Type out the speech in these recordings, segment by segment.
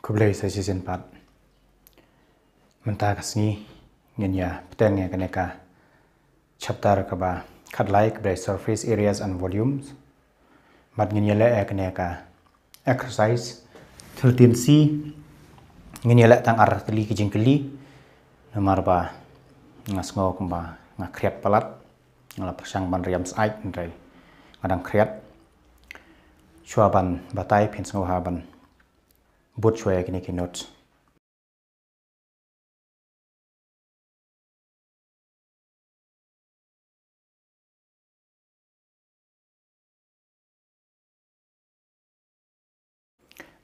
kublai sa season pat manta kasni ngenya ptang ya kaneka chapter ka ba khat like the surface areas and volumes mat ngenya le kaneka exercise 13c ngenya le tang ar tli ki jingkli namar ba ngas ngo kumba nga khriat palat ngala pasang ban riam sai ndai ngadang khriat chua ban batai phin ngo ha ban both were yakini note.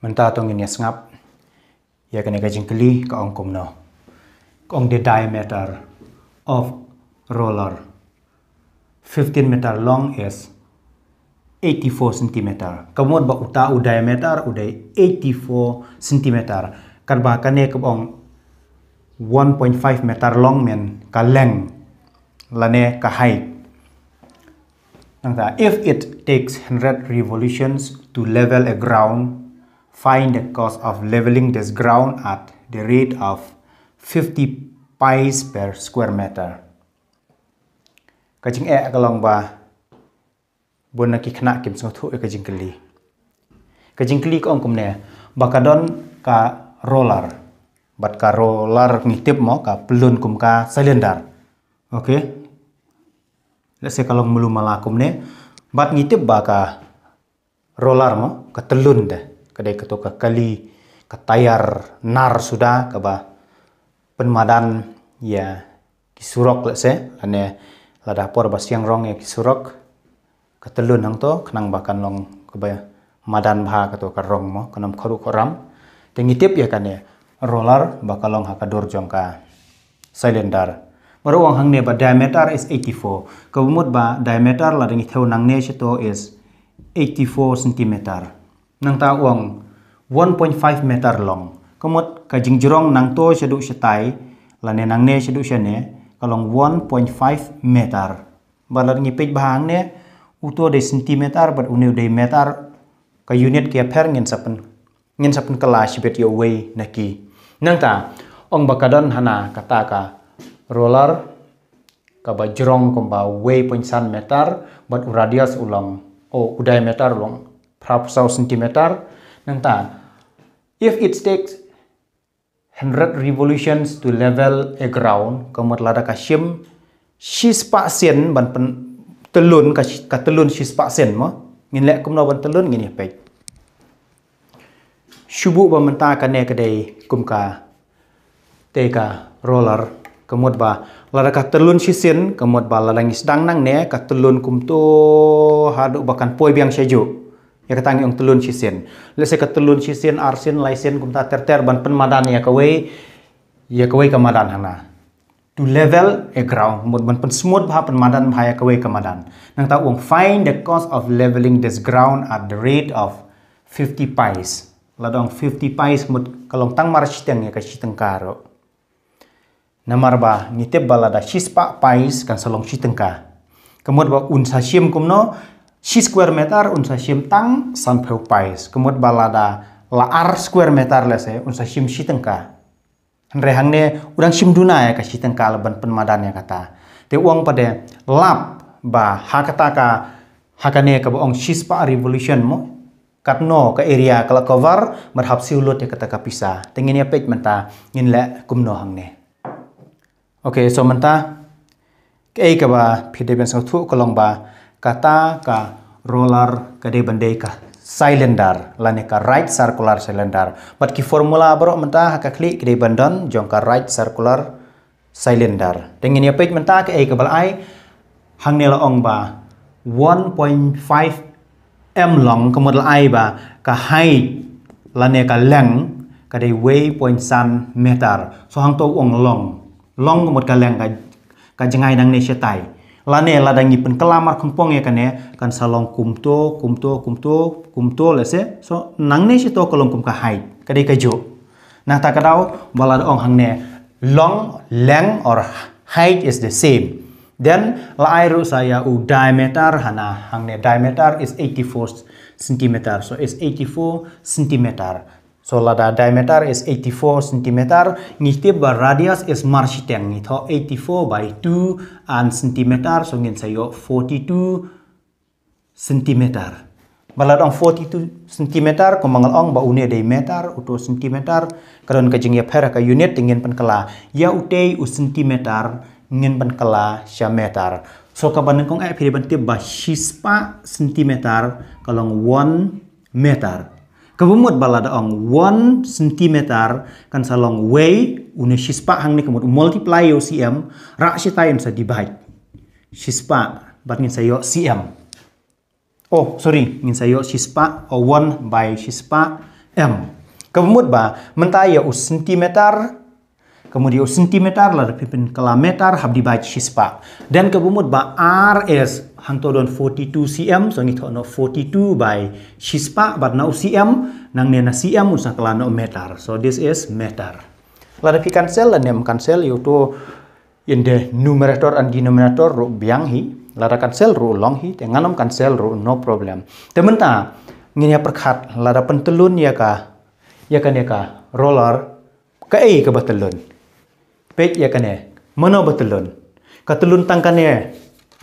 Manta tong in yasngap yakini gajingkili ka ongkum no. Kong the diameter of roller 15 meter long is 84 cm kamot ba uta u diameter u 84 cm kan ba kan ek bong 1.5 meter long men ka length lane ka height if it takes 100 revolutions to level a ground find the cost of leveling this ground at the rate of 50 pies per square meter kacing e kalong ba bun ki khna kim so thu e ka jingkli ka jingkli ko ongkum ne bakadon ka roller bat ka roller ngitip mo ka pelun kum ka silinder oke okay? se kalong mulu malakum ne bat ngitip ba ka roller mo ka telun de de ketok ka kali ka tayar nar sudah ka ba penmadan ya kisurok saya, ane lada por basiang rong ya kisurok ketelun hang to kenang bahkan long kebaya madan bah kato karong mo kanam kharam te ngitip ya kan ya roller dor jong ka cylinder baru wang hang ne ba diameter is 84 kabumut ba diameter la ringi theu nang ne to is 84 cm nang ta wang 1.5 meter long kamut kajing jurong nang to sedu setai ne nang ne sedu ne kalong 1.5 meter balar ngi pej bahang ne uto de centimeter but uneu de meter ka unit ke per ngin sapen ngin sapen kala shibet yo way naki ta ong bakadon hana kata ka roller ka ba jrong kom ba point san meter but radius ulong o udai meter long prap sau centimeter nangta if it takes 100 revolutions to level a ground kamot lada ka shim shis sen ban telun ka, ka telun shi spaksen mo ngin lek kum no ban telun ngin pek shubu ba menta ka ne ka dei kum ka te ka roller kemot ba lara ka telun shi sin kemot ba lara ngi sedang nang ne ka telun kum to hadu bakan poi biang sejo ya tangi ong telun sisin se ka telun sisin arsin laisin kumta terter ban pen madan ya wei ya kawei kamadan hana to level a ground một mình phân smooth bha pun madan bha ya kawe kamadan nang ta uang find the cost of leveling this ground at the rate of 50 pies la dong 50 pies mut kalong tang mar chiteng ya ka chiteng karo namar ba te balada shispa pies kan salong chiteng ka kemud ba un sa shim kumno shi square meter un sa shim tang san peu pies kemud balada la r square meter lese un sa shim chiteng ka re ne urang simduna ya ka sitan kala ban penmadan ya kata te uang pada lap ba hakata ka hakane ka ong shispa revolution mo katno ka area kala cover marhab siulut ya kata ka pisa tengin ya pek menta ngin la kumno hang ne oke so menta ke ka ba pide ben sang thu kolong ba kata ka roller ka de bende ka cylinder lani ka right circular cylinder but ki formula bro menta ka klik de bandon jong ka right circular cylinder dengin ya page menta ka a ka bal ai hang nela ong ba 1.5 m long ka model ai ba ka height lani ka leng ka dei way point san meter so hang to ong long long ka mod ka length ka ka jangai nang ne chetai lane ladang ipen kelamar kongpong ya kan ya kan salong kumto kumto kumto kumto lese ya. so ne si to kolong kum ka hai kade ka jo nah ta kadao balad ong ne ya. long leng or height is the same then la airu saya u diameter hana ne diameter is 84 cm so is 84 cm So diameter is 84 cm Ngitip ba radius is marshiteng ngitho 84 by 2 and centimeter so ngin sayo 42 cm. Baladong 42 cm mangal ang ba une dei meter uto centimeter karon ka ya phera ka unit tingin kala ya utei u centimeter ngin kala sha meter. So kabaneng kong ai phiri bantip ba shispa centimeter kalong 1 meter kabumot balada ong 1 cm kan salong way une shispa hang ni kemut multiply yo cm ra shi time sa dibai shispa bat ngin sayo cm oh sorry ngin sayo shispa o 1 by shispa m kebumut ba mentaya u cm kemudian cm lah pipin kelameter hab divide shispa dan kebumut ba rs don 42 cm so ngi thono 42 by shispa but now cm nang nena cm kala no meter so this is meter ladapi cancel dan nem cancel yuto in the numerator and denominator ro biang hi lada cancel ru long hi tenganom cancel ru no problem tementa nginya perkhat lara pentelun ya ka ya kan ya ka roller ka e ka batelun pet ya kan ya mano batelun ka telun tangkane ya,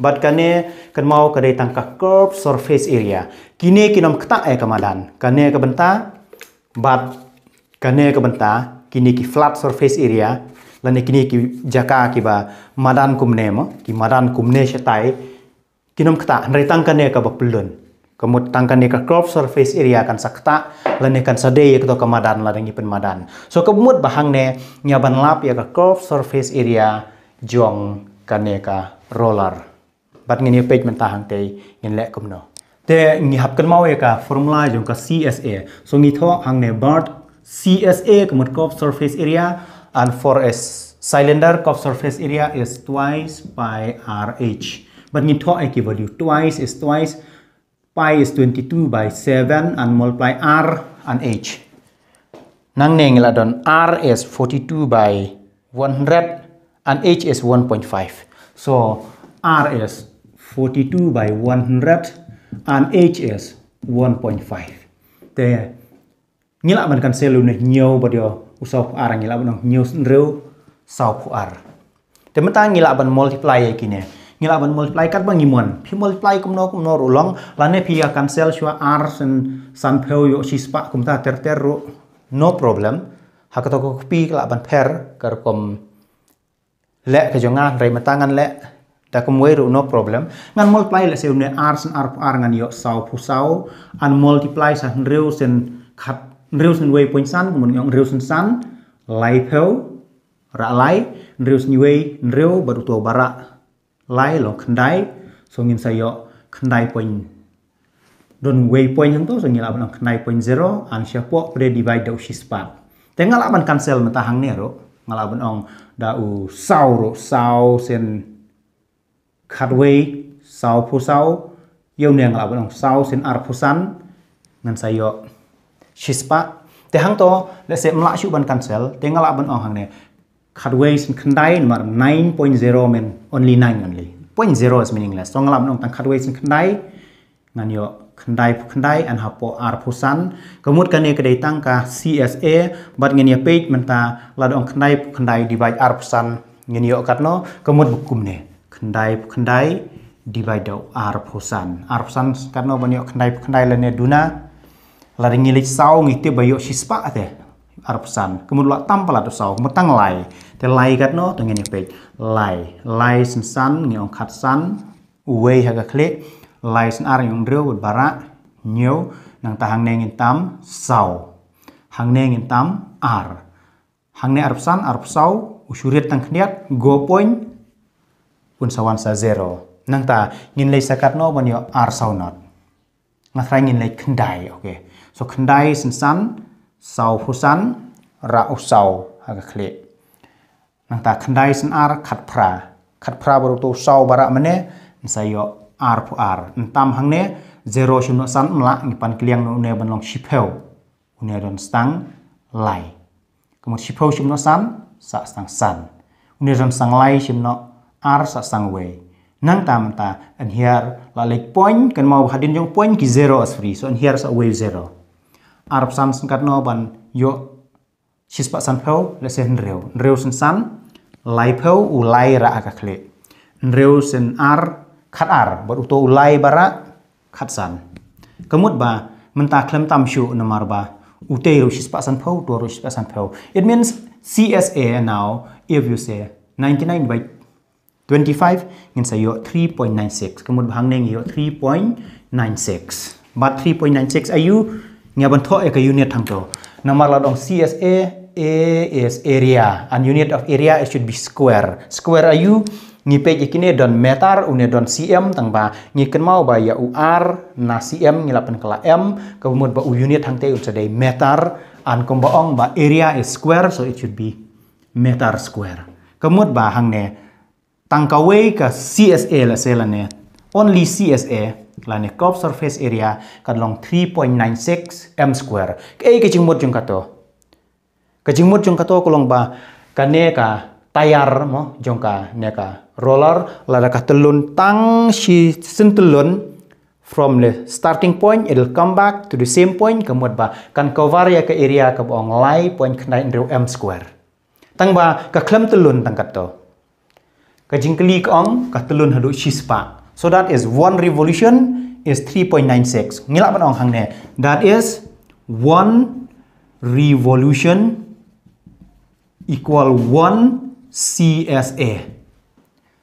bat kane kan mau kade tangka curve surface area kini kinom ketak e kamadan kane ke benta bat kane ke benta kini ki flat surface area lani kini ki jaka ki ba madan kumne mo ki madan kumne setai, kinom ketak tangka ne ka bapulun, Kemut tangka ne ke curve surface area kan sakta lani kan sade ya kamadan kemadan lani pun madan. So kemut bahang ne nyaban lap ya ke curve surface area jong kane ka roller. but ngin page man ta hang te ngin le kum no te ngi hap kan mawe ka formula jong ka CSA so ngi tho hang ne bart CSA ka mot cop surface area and for a cylinder cop surface area is twice by RH but ngi tho a ki value twice is twice pi is 22 by 7 and multiply R and H nang ne la don R is 42 by 100 and H is 1.5 so R is 42 by 100 and h is 1.5 te ngila man kan selu ne nyau bodio usau ar ngila ban nyau reu sau pu ar te menta ngila ban multiply kine ngila ban multiply kat bang imon phi multiply kumno kumno ulong lane pi kan sel shua r sen san peu yo kum ta ter ter ro no problem to ko pi kla ban per kar kom le ke jonga rei ngan le kum weru no problem ngan multiply le seune r sen r r ngan yo sau pu sau an multiply sa reu sen khat reu sen wei point san mun yong reu sen san lai peu ra lai reu sen wei reu baru to bara lai lo khndai so ngin sa yo khndai point don way point yang to so ngila ban khndai point zero an sia po pre divide dau shi tengal Tengal laban cancel metahang ne ro ngalaban ong da u sau ro sau sen khatwe sau phu sau yêu neng la bong sau sin ar phu san ngan sayo chispa te hang to let's say mla chu ban cancel te ngala ban ong hang ne khatwe sin khandai mar 9.0 men only 9 only 0.0 is meaningless so ngala ban ong tang khatwe sin khandai ngan yo ខណ្ដៃខណ្ដៃអានហពអារភូសាន់ក៏មួតកានេកដេតាំងកា CSA បាត់ងនីពេកមិនតាឡាដងខណ្ដៃខណ្ដៃ divide អារភូសាន់ងនីអកាត់ណូក៏មួតបគុំនេះ kendai kendai divide dau ar posan ar karena banyak kendai kendai lene duna lari ngilik sau ngite bayo sispa ate ar posan kemudian tampal atau sau metang lai te lai no tengen ngene baik lai lai sensan ngiong katsan uwe haga klik lai sen ar yang bud bara nyo nang tahang nengin tam sau hang nengin tam ar hang ne ar posan ar posau usurit tang go point kunsawan sa zero nang ta ngin lei sakat no ban yo ar sau not nga thrai ngin lei khandai okay so khandai sin san sau phu san ra u sau ha ka khle nang ta khandai sin ar khat phra khat phra baru tu sau bara mane sai yo ar phu ar tam hang ne zero shum no san mla ngi pan kliang no ne ban long shipheu une ron stang lai kamot shipheu shum no san sa stang san une ron sang lai shum no ar sa sang nang tam ta here la like point kan mau hadin jong point ki zero as free so and here sa wave zero ar sam singkat no ban yo sis pa san phau le se nreu nreu san san lai phau u lai ra aka khle nreu sen ar khat ar bot uto lai bara khat san kemut ba mentah klem tam shu namar ba utei ro sis pa san phau to ro sis pa san phau it means csa now if you say 99 by 25 ngin sa 3.96 kamut bahang neng yo 3.96 but 3.96 ayu ngia ban tho ek unit thang to namar la dong CSA A is area and unit of area it should be square square ayu ngi pe ikine don meter une don cm tang ba ngi ken mau ba ya UR na cm ngi lapan kala m kamut ba u unit thang te unsa dei meter an komba ong ba area is square so it should be meter square kamut ba hang ne tangka way ka CSA la se only CSA la ne curve surface area kan long 3.96 m square ke ke jing mot jung kato ke jing mot jung kato kolong ba ka ne ka tayar mo jong ka ne ka roller la ka telun tang si sentelun from the starting point it will come back to the same point kemot ba kan cover ya ke area ka bong lai point knain m square tang ba ka klem telun tang kato Kajing klik ang katulun haduk shispa. So that is one revolution is 3.96. Ngilak pun ang hang ne. That is one revolution equal one CSA.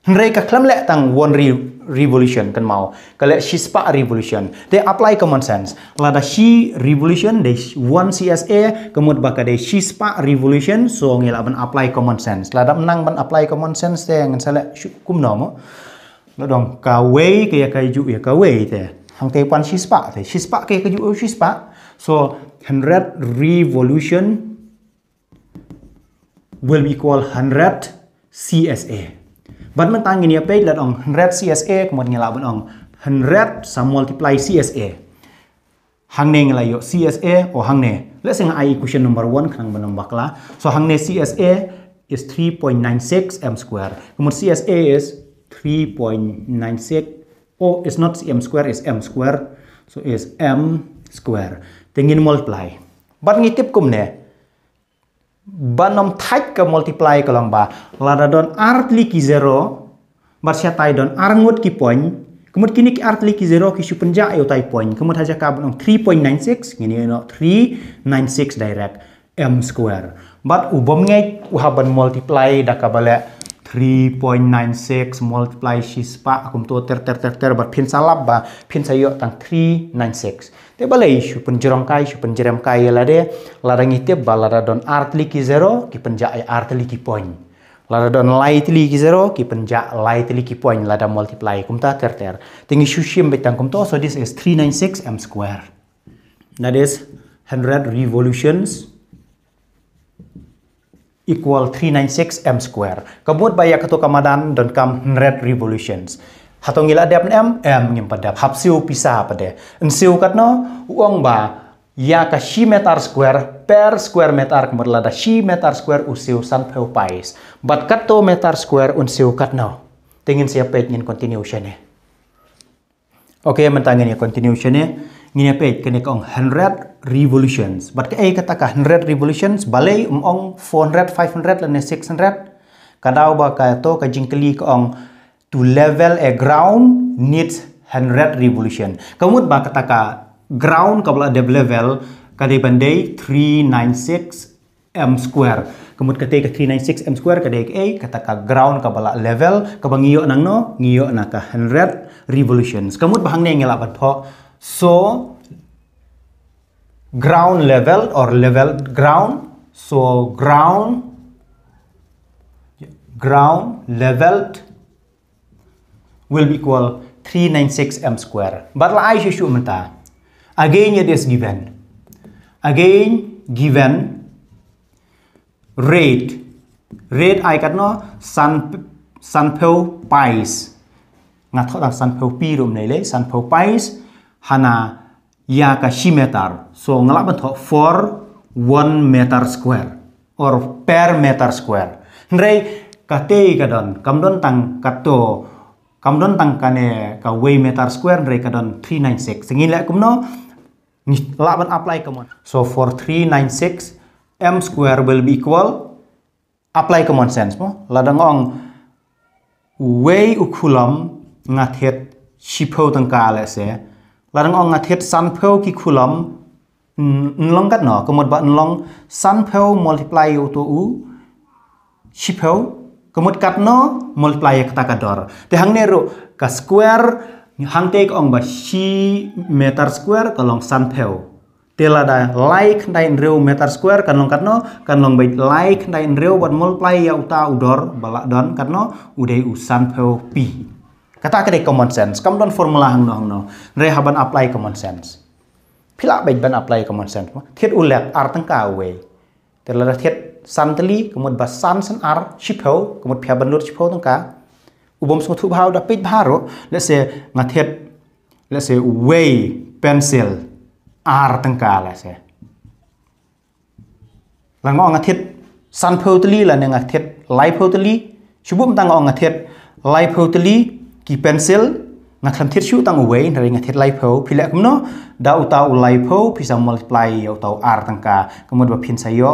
Hendai kaklam le tang one revolution revolution kan mau kalau si spa revolution they apply common sense lada si revolution they one CSA kemud baka they si spa revolution so ngila ben apply common sense lada menang ben apply common sense teh ngan salah kum nomo lo dong kawe kaya kaju ya kawe teh hang teh pan si spa teh si spa kaya kaju oh, si spa so hundred revolution will be equal hundred CSA บัดมันตั้งเงี้ยไปละอง100 CSA หมดเงี้ยละบัดอง100 sa multiply CSA หังเนงละย CSA โอหังเนและสิ่งไอ equation number 1ครั้งบันบักละ so หังเน CSA is 3.96 m square มด CSA is 3.96 oh it's not m square i s m square so i s m square tingin multiply but ngitip kum ne banom thait ka multiply ka lomba lada don artli ki zero barsia tai don arngot ki point kemut kini ki artli ki zero ki supenja ayo tai point kemut haja ka banom 3.96 ngini no 396 direct m square but ubom ngai uhaban multiply da ka 3.96 multiply shispa akum to ter ter ter ter bar pin salab ba pin sayo tang 396 te bala isu penjerong kai isu penjerem kai lade larang ite bala don artli ki zero ki penja ai artli ki poin lara don lightly ki zero ki penja lightly ki poin lada multiply kumta terter tingi ishu shim betang kumta so this is 396 m square that is 100 revolutions equal 396 m square. Kabut bayak ketua kamadan dan kam 100 revolutions hatong ila dep em em ngim padep hap siu pisa pade en siu katno uang ba ya ka shi meter square per square meter kemerla da shi meter square usiu san peu pais bat kato meter square un siu katno tingin sia pet ngin continuation ne oke okay, mentangin ya continuation ne ngin ya pet kene kong 100 revolutions bat ka ei kata ka 100 revolutions balai um ong 400 500 lan 600 kadau ba ka to ka jingkeli ong to level a ground needs 100 revolution. Kamu bakataka ground kalau ada level kadai bandai 396 m square. Kemud ketika 396 m square kadai a kataka ground kabala level kabangiyo nang no ngiyo naka 100 revolutions. Kamut bahang ne ngelapat ho. So ground level or level ground so ground ground leveled will be equal 396m square. But la ai shu mata. Again it is given. Again given rate. Rate ai kat nó san san pel pais. Nga thot dak san pel pi rồi nei le san pel pais hana ya ka meter. So ngala ban thot for one meter square or per meter square. Nrei ka te ka don kam don tang ka to kamdon tangkane ka way meter square re kadon 396 singin la kumno la ban apply come so for 396 m square will be equal apply common sense mo ladangong way ukulam ngathet shipho tangka la se ladangong ngathet sanpho ki kulam nlong kat no komot ba nlong sanpho multiply to u kumut katno multiply katakador. Te hang nero ka square hang take ong ba shi meter square kalong san peo. Tela da like dain rio meter square kan long katno kan long bai like dain reu buat multiply ya uta udor balak don katno udai usan peo pi. Kata kade common sense. Kam don formula hang no hang no. Re haban apply common sense. Pila bai ban apply common sense. Thiet ulak ar tangka away. Tela da thiet santali កម្ពុជា sansan ar chipho កម្ពុជា phabanur chipho ទាំងកាឧបមសុធុបាវដល់ពេចបារលេសេងាធិតលេសេ way pencil ar ទាំងកាលេសេឡើងងងាធិត san pho tali លានងាធិត lai pho tali ឈ្មោះតាំងងាធិត lai pho tali គី pencil ងាក់ខ្លំធៀតឈូតាំងអវេនរេងាធៀតឡៃផោភីលាក់គំណោដៅតៅឡៃផោភីសាមលផ្លៃអៅតៅអារតង្កាគំមត់វ៉ាភិនសាយោ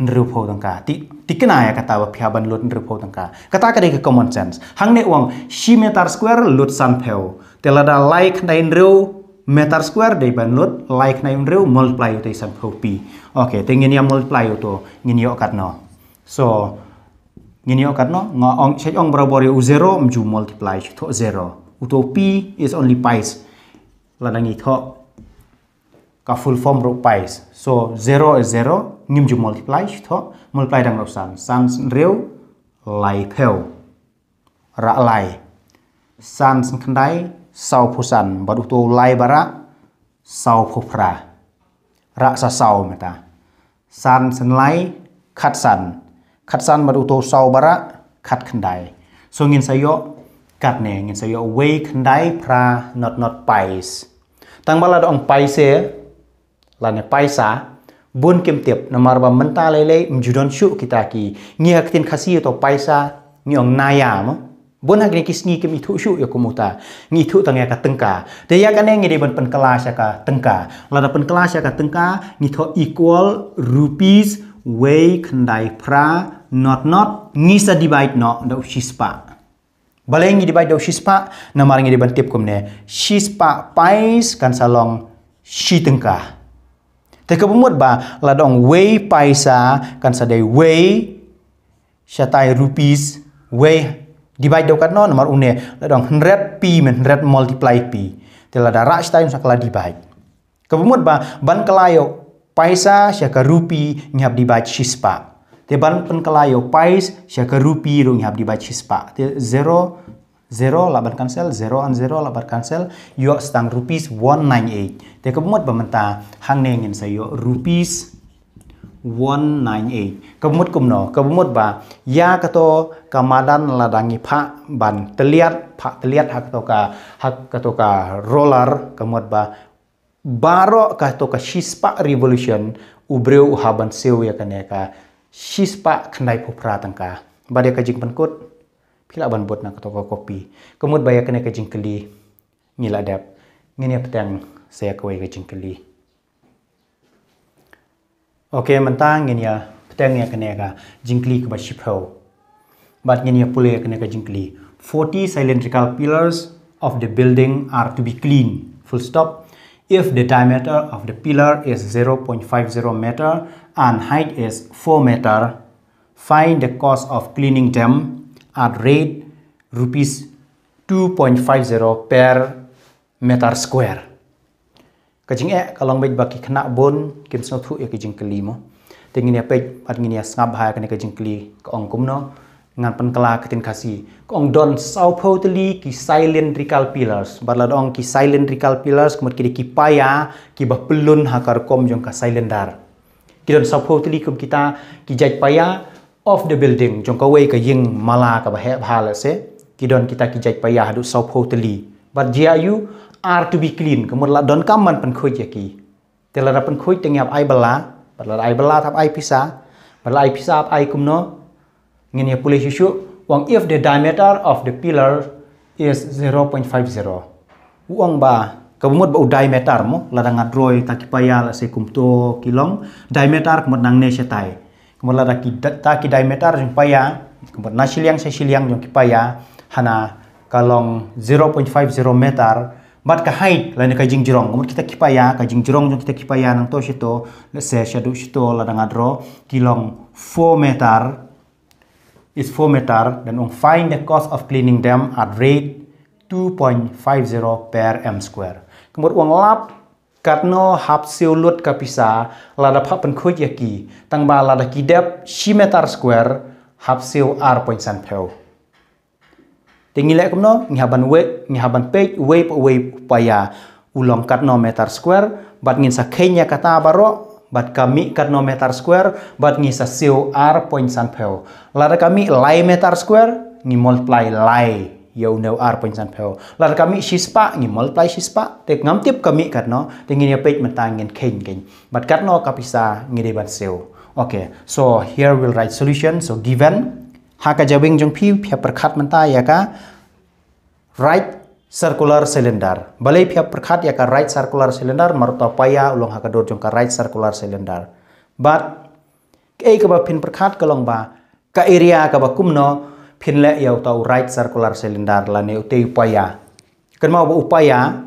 nrupho tangka ka ti ti kna ya kata ba phya ban lut nrupho tangka dang ka kata ka common sense hang ne wang shi meter square lut san pheo telada like nai nru meter square dei ban lut like nai nru multiply te san pheo oke okay te ngin ya multiply to ngin yo ya kat no so ngin yo ya kat no nga ong che ong borobar u zero mju multiply to zero uto pi is only pies lanangi kho ka full form ro pais so 0 is 0 nim ju multiply tho multiply dang ro san san reu lai theo ra lai san khandai sau phu san ba du to lai bara sau phu phra ra sa sau meta san san lai khat san khat san ba du to sau bara khat khandai so ngin sayo kat ne ngin sayo way khandai phra not not pais tang bala dong pai se lane paisa bun kim tiap namar ba menta lele mjudon shu kita ki ngi haktin khasi to paisa ngiong naya mo bon hakni kisni kim ithu shu komuta ngi thu tang ya ka tengka te ya kane ngi ban pen kelas ya ka tengka lada pen kelas ya ka tengka ngi tho equal rupees way kandai pra not not ngi sa divide no da shispa balai ngi divide dau shispa namar ngi ban tiap kumne shispa pais kan salong shi tengka te ka bumut ba la way paisa kan sa way wei rupees way divide dau no nomor une Ladang hundred p men hundred multiply p te da rach time sa kala divide ka bumut ba ban kelayo paisa syaka rupi nyab divide shispa te ban pen kelayo pais syaka rupi rong nyab divide shispa te zero 0 labar cancel 0 and 0 labar cancel yo stang rupees 198 te kemut bamenta hang neng in sa yo rupees 198 kemut kumno kemut ba ya kato kamadan ladangi pha ban teliat pha teliat hak to ka hak ka roller kemut ba baro ka shispa revolution ubreu haban sew ya kaneka shispa kandai popra tangka badia kajing penkut kila ban bot na toko kopi Kemud baya kena ke jingkeli ngila dap ngini petang saya kawai ke jingkeli oke mentang ngini ya petang ya kena ka jingkeli ke bashipro Bat ngini ya pule kena ke jingkeli 40 cylindrical pillars of the building are to be clean full stop if the diameter of the pillar is 0.50 meter and height is 4 meter find the cost of cleaning them at rate rupees 2.50 per meter square. Kajing e kalong bej baki kena bon kim sno thu e kajing kelimo. Tengin ya pej pat ngin ya sngab hai kani kajing kli kum no ngan penkela ketin kasi ong don sau teli ki recall pillars la dong ki recall pillars kumut kiri paya ki bah pelun hakar kom jong ka dar. Ki don sau teli kum kita ki jaj paya of the building jong ka wei ka ying mala ka ba he bhal ase kidon kita ki jai paya du sau pho tali but ayu are to be clean ka la don kam man pan khoi ki te la pan khoi te ngap ai bala la ai bala thap ai pisa la ai pisa ai no ngin ye pulih shu wang if the diameter of the pillar is 0.50 uang ba kabumot ba diameter mo ladang atroy takipaya la ya se to kilong diameter kumot nang ne shetai kumala da ki ta ki dai metar paya kumbat na siliang sa siliang jung kipaya hana kalong 0.50 meter bat ka height la ni ka jing jirong kita kipaya kajing ka jing kita kipaya nang to shito le se shadu shito la dang adro kilong 4 meter is 4 meter dan on find the cost of cleaning them at rate 2.50 per m square kumbat uang lap karena hapseu lot kapisa lada pak penkut yaki tang ba lada kidap shimetar square hapseu r point san Tinggi lek kumno ngihaban we ngihaban page wave wave paya ulong katno meter square bat ngin sa kenya kata baro bat kami katno meter square bat ngi sa seu r point san peo. lada kami lai meter square ngi multiply lai yau no ar pon san pheo kami sispa ngi multiply sispa te ngam tip kami kat no te ngi ne ya page mata ngen khen gen but kapisa ngi de seo okay so here we'll write solution so given haka jawing jong phi pia prakhat manta ya ka right circular cylinder balai pia prakhat ya ka right circular cylinder marta paya ulong haka dor jong ka right circular cylinder but ke ka ba phin prakhat ka long ba ka area ka ba kumno pinle yau tau right circular cylinder la ne te upaya kenma bu upaya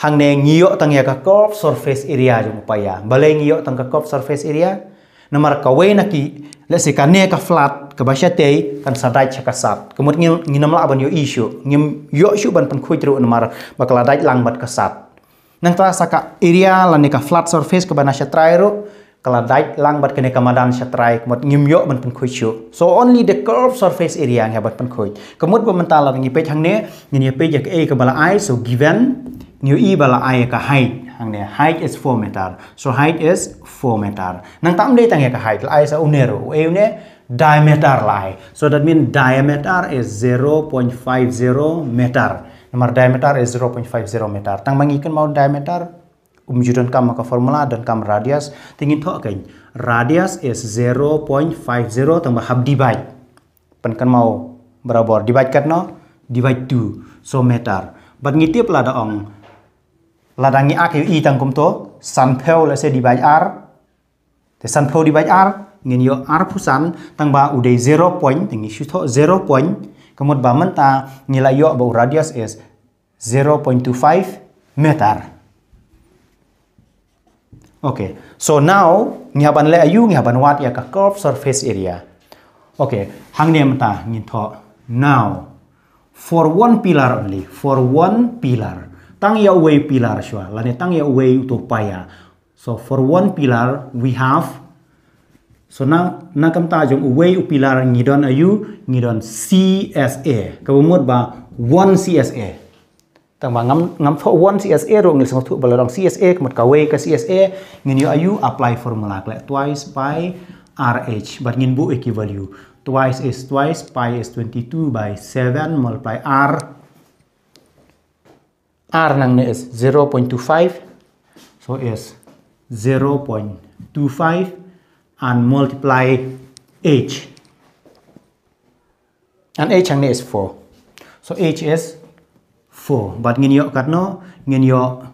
hang ne ngiyo tang ya ka curve surface area jung upaya balai ngiyo tang ka curve surface area nomor ka we na le se kan ne ka flat ka basya te kan sadai chaka sat kemut ngi nginam la ban yo issue ngi yo shu ban pan khuj ru nomor bakla dai lang bat ka sat nang ta ka area la ne ka flat surface ka sha trai ru kaladait lang bat kene kamadan shatrai kemot ngimyo ban pan chu so only the curved surface area ang bat pan khoy kemot ba mental la ngi pe ne ngi pe ke a ka bala i so given new e bala i ka height hang ne height is 4 meter so height is 4 meter nang tam dei tang ya ka height la i sa unero e ne diameter lai so that mean diameter is 0.50 meter Nomor diameter is 0.50 meter tang ken mau diameter umjudan kam maka formula dan kam radius tingin to kain radius is 0.50 tambah half divide pen kan mau berabor divide karena divide 2 so meter bat pula lada ong ladangi ke i tangkum to sampel pheo la se divide r te sampel divide r ngin yo r pusan tambah udah 0 point tingi shu to 0 point kemud ba menta nilai yo ba radius is 0.25 meter Okay, so now ngiapan le ayu ngihaban wat ya ka curved surface area. Okay, hang ni mta ngin tho now for one pillar only for one pillar tang ya way pillar shwa lani tang ya way to paya so for one pillar we have so na kam ta jong way pillar ngidon ayu ngidon CSA kabumut ba one CSA tang ma ngam ngam tho won CSA ro ngil sang thu balorang CSA kmat ka we ka CSA ngin you ayu apply formula kle twice by RH but ngin bu equivalue twice is twice pi is 22 by 7 multiply R R nang ne is 0.25 so is 0.25 and multiply H and H ang ne is 4 so H is 4 but ngin kat no ngin yok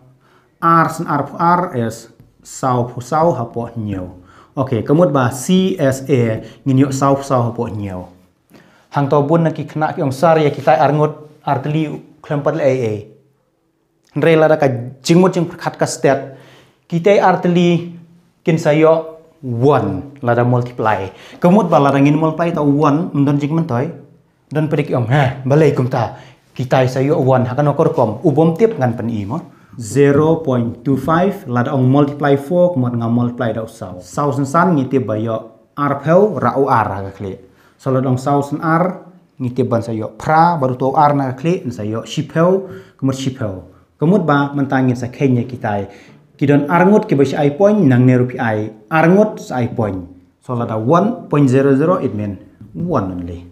r sen r pu r s sau pu sau hapo nyo oke kemut ba c s a ngin yok sau pu sau hapo nyo hang to bun na ki khna ki ong sar ya kitai arngot artli klempat le a nre la ka jingmut jing khat ka stat ar artli kin 1 one lada multiply kemut ba lada ngin multiply to one don jing mentoy dan pedik ong ha balai kum ta hitai sayo wan hakan okor kom ubom tip ngan pen imor 0.25 lada ong multiply 4 mod ngam multiply da usau sausen san ngiti bayo ar ra rau ar haga kle solod ong sausen ar ngiti ban sayo pra baru to ar na kle sayo shipel kemot shipel kemot ba mentangin sa kenya kitai kidon arngot ke basi i point nang ne rupi ai arngot sa i point solada 1.00 it mean 1 only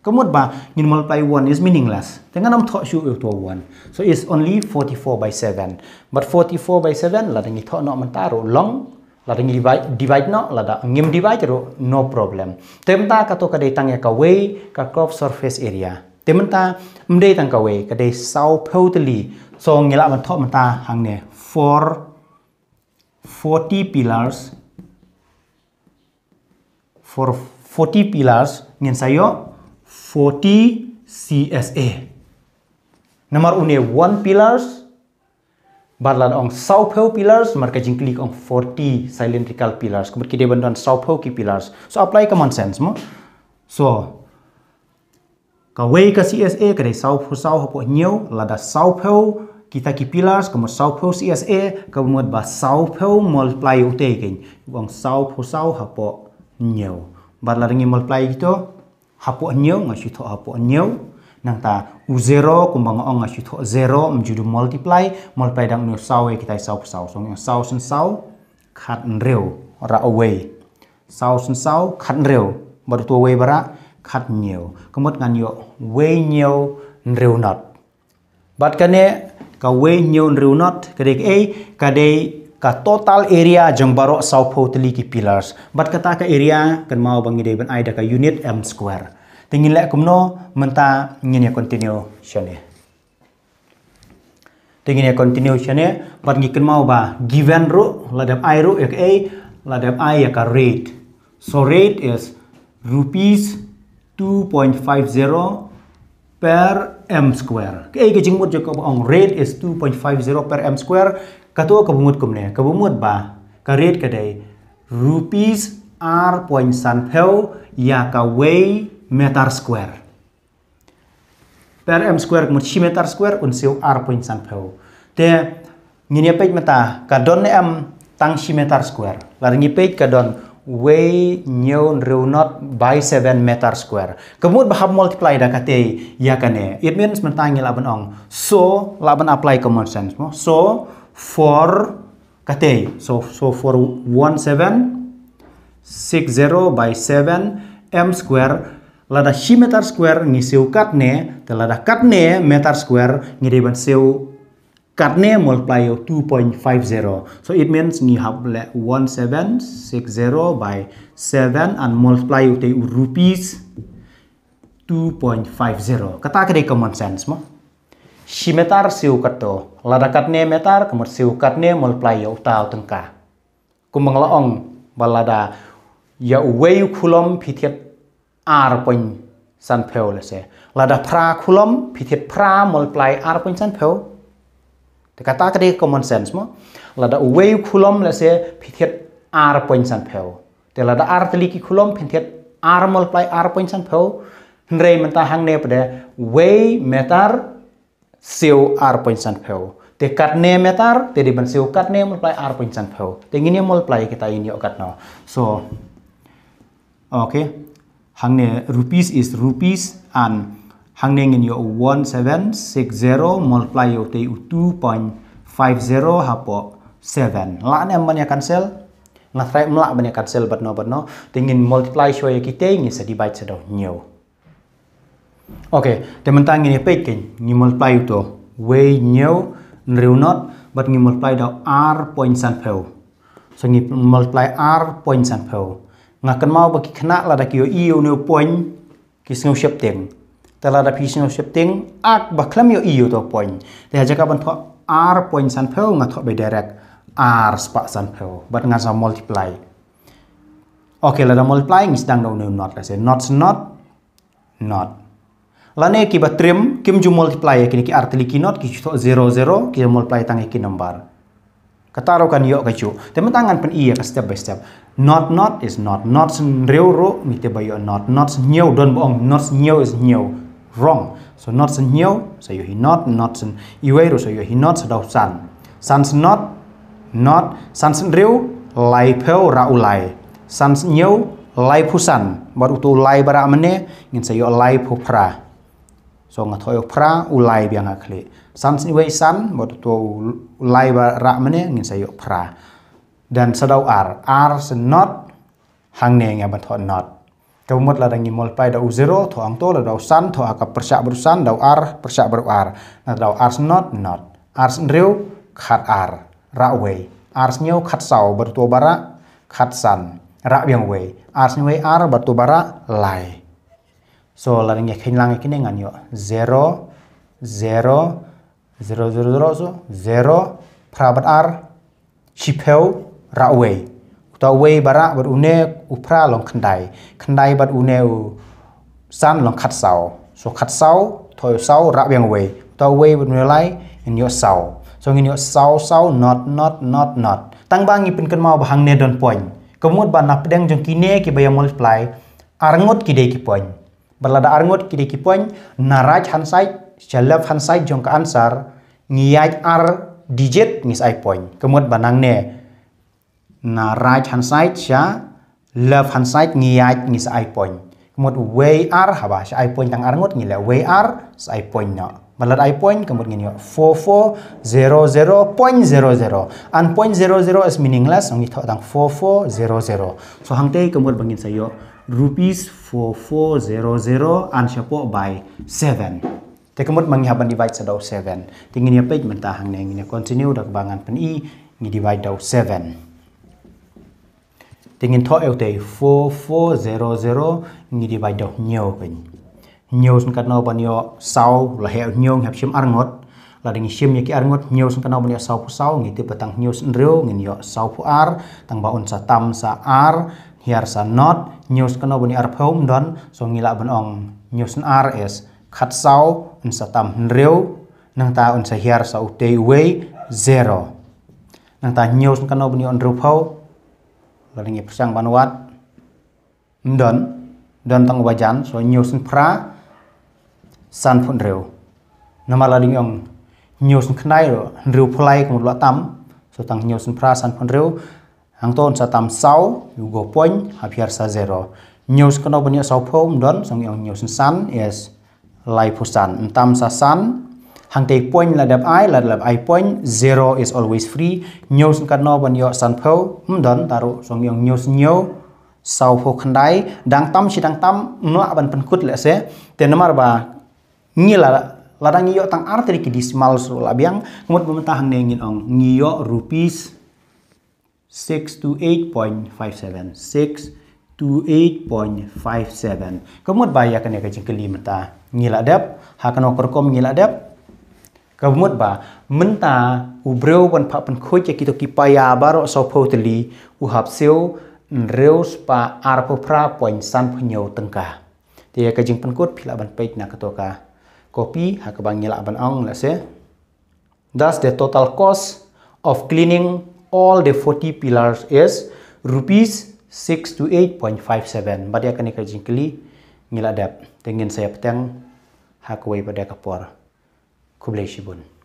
Kamut ba in multiply 1 is meaningless. Tengan am thought you to 1. So it's only 44 by 7. But 44 by 7 là la dangi thought no mantaro long la dangi divide nó là la da ngim divide rồi no problem. Temta ka to ka dei tang ya ka way ka curve surface area. Temta mdei tang ka way ka dei sau totally. So ngila man thought manta hang ne 4 40 pillars for 40 pillars ngin sayo 40 CSA. Nomor une one pillars, barlan ong south hill pillars, marka jing ong 40 cylindrical pillars. Kemudian kide bantuan south hill ki pillars. So apply common sense mo. So kawai ka CSA kade south hill south hapo lada south hill kita ki pillars kemudian south hill CSA kemudian ba south hill multiply utai king. Ong south hill south hapo ngi multiply gitu. hapu anyo nga shi tho hapu anyo nang ta u zero kumbang ong nga shi tho zero m judu multiply multiply dang no sawe kita sau sau song yang sau sen sau khat reu ra away sau sen sau khat reu ba tu away bara khat nhiều kamot ngan yo way nhiều reu not bat kane ka way nhiều reu not ka dek ei ka dei ka total area jang baro sao po ki pillars bat kata ka area kan mau bangi de ben aida ka unit m square tingin le kumno menta ngin ya continue shane. Ya. tingin ya continue shane ya. bat ngi kan mau ba given ru ladap i ru ya ek a ladap i ya ka rate so rate is rupees 2.50 per m square. Kaya kajing mo ka ang rate is 2.50 per m square. Katuo kebumut kumne, bumut ba, ka dai rupees r point san peu ya ka way meter square. Per m square kemut shi meter square un seu r point san peu. Te ngini pej meta ka don m tang shi meter square. la ngi pej ka don way new real not by 7 meter square. Kemut bahap multiply da kate ya kane. It means mentang laban ong. So laban apply common sense. mo So for kate so so for 1760 by 7 m square lada meter square ni siu katne te lada katne meter square ni deban siu katne multiply 2.50 so it means ni hab le 1760 by 7 and multiply te rupees 2.50 kata kade common sense mo shimetar siukato ne metar kamut ne multiply yau tau tengka laong, balada ya uwei kulom pithet ar poin san pheo lese lada pra kulom pithet pra multiply ar poin san pheo te kata kade common sense mo lada uwei kulom lese pithet ar poin san pheo te lada ar teliki kulom pithet ar multiply ar poin san pheo nrei mentahang ne pada way metar siêu r.5 te kat ne metar te ban siu kat ne multiply r point san pau te ngini multiply kita ini kat no so okay hang ne rupees is rupees and hang ne ngin yo 1760 multiply yo te 2.50 hapo 7 la ne man ya cancel na thrai mla ban ya cancel but no but no te ngin multiply show ya kita ngin sa divide sa do nyo Oke, tementang ini peking, ni multiply itu way new riu not, but ni multiply dau r point sample. So ni multiply r point sample. Ngakan mau bagi kena lah dah kio iu new point kisngu shifting. Telah dah kisngu shifting, ak baklam yo iu tu point. Dia jaka bentuk r point sample ngah tok by direct r spak sample, but ngah sama multiply. Oke, lah dah multiply sedang dau new not lah. Say not not not. lane ki batrim trim kim ju multiply e ki ki artli ki not ki to 00 ki multiply tang ki number kataro kan yo ka ju tem tangan pen iya e ka step by step not not is not not reu ro mi te ba yo not not new don bong not new is new wrong so not new so yo hi not not iwero so yo hi not so dau san sen not not sen reu lai peo ra ulai sen new lai pusan baru tu lai bara mane ngin sayo lai pra so nga thoyok phra ulai bianga khli samsin wei san bot to ulai ba ra mane ngin sayo phra dan sadau ar ar not hang ne nga ba tho not Kemut la dangi mol pai dau zero, to ang to la dau san, to aka persak berusan, dau ar, persak beru ar. Nah dau ars not, not. Ars riu khat ar, ra wei. Ars nyau khat sau, bertua bara, khat san, ra biang wei. Ars nyau wei ar, bertua bara, lai. so la nge khin lang kine ngan yo 0 0 0 0 0 so 0 prabat ar shipheu ra way to way bara bat upra long khandai khandai bat une u san long khat sau so khat sau sau ra beng way to way bat ne lai sau sau not not not not tang bang ipin kan mau bahang ne don point kemut ban nap deng jong kine ki bayam multiply arngot ki de ki point berlada arngot kiri kipuan naraj hansai shalaf hansai jong ansar ngiyaj ar digit ngis ai poin kemud banang ne naraj hansai sha love hansai ngiyaj ngis ai poin kemud way ar haba sha ai poin tang arngot ngile way ar ai poin no Malat ay point kemut ngini 4400.00 an point 00 is meaningless ngi tang 4400 so hangte kemud bangin sayo rupees 4400 an shapo by 7 te kamot mangi haban divide sa daw 7 tingin ya page menta hang neng ne continue dak bangan pan i ngi divide daw 7 tingin tho eu te 4400 ngi divide daw nyo pen nyo sun kat no ban yo sau la he nyo hap shim arngot la ding shim ye ki arngot nyo sun kat no ban yo sau pu sau ngi te patang nyo sun reo ngi yo sau pu ar tang ba on sa tam sa ar Here's a not news kano bani arphom don so ngila ban ong news RS khat sau un sa tam reu nang ta un sa here sa utei way zero nang ta news kano bani on reu phau laling ngi pasang ban wat don don tang wajan so news pra san phun reu nama laling ong news knai reu play kung lo tam so tang news pra san phun reu hang ton sa tam sau yu go point hapiar sa zero news kono bani sau phom don song yong news san yes lai san tam sa san hang te point la dap i la dap i point zero is always free news kono yo san pho don taru song yong news nyo sau pho khandai dang tam si dang tam no aban kut le se te namar ba la ladang yo tang arteri ki dismal sur labiang kemut pementah hang nengin ong ngiyo rupis 6 to 8.57 6 to 8.57 Kamu bayar kemud kan baya kene kajing kelimata ngiladap hakano korkom ngiladap kemud ba menta ubreu pan pa pan khoje ya kito kipaya baro sopo teli uhap seu reus pa arpo pra point san pnyau tengka dia ya kajing penkut pila ban pait na katoka kopi hakabang ngila ban ong la se thus the total cost of cleaning all the 40 pillars is rupees 6 to 8.57 badia kani ka jingkli ngila dap tengin saya petang hakawai pada kapor kublai shibun